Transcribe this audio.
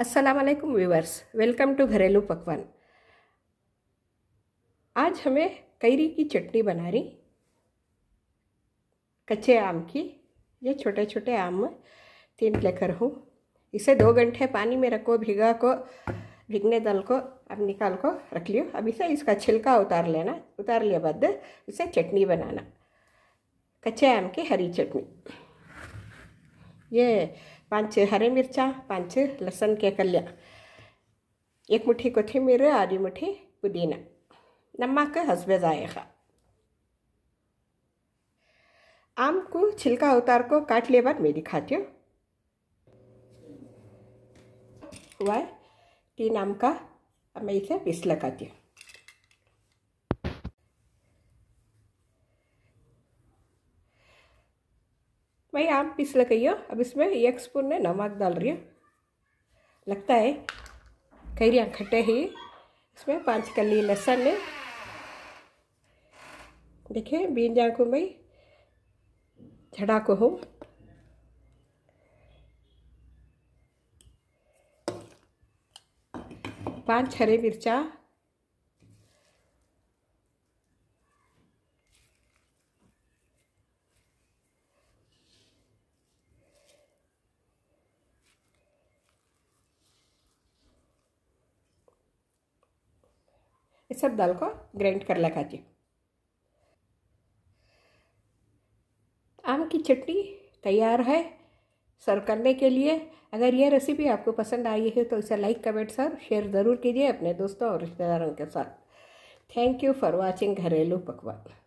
असलकुम viewers welcome to घरेलू पकवान आज हमें कैरी की चटनी बना रही कच्चे आम की ये छोटे छोटे आम तीन लेकर हूँ इसे दो घंटे पानी में रखो भिगा को भिगने दल को अब निकाल को रख लियो अब इसे इसका छिलका उतार लेना उतार लिया बाद इसे चटनी बनाना कच्चे आम की हरी चटनी ये पाँच हरे मिर्चा पाँच लहसुन के कल्या एक मुठी कोथिमीर आधी मुठी पुदीना नमक हसबे जाएगा आम को छिलका उतार को काट लिए बाद मैं दिखाती हूँ वह तीन आम का अब मैं इसे पीस लगाती हूँ भाई आप पिसल कहियो अब इसमें एक स्पून में नमक डाल रही हूँ लगता है रही खट्टे ही इसमें पाँच कली लहसन देखिए बीजा को भाई झड़ा को हूँ पाँच हरे मिर्चा ये सब दाल को ग्राइंड कर लगा जी आम की चटनी तैयार है सर्व करने के लिए अगर यह रेसिपी आपको पसंद आई है तो इसे लाइक कमेंट और शेयर ज़रूर कीजिए अपने दोस्तों और रिश्तेदारों के साथ थैंक यू फॉर वाचिंग घरेलू पकवान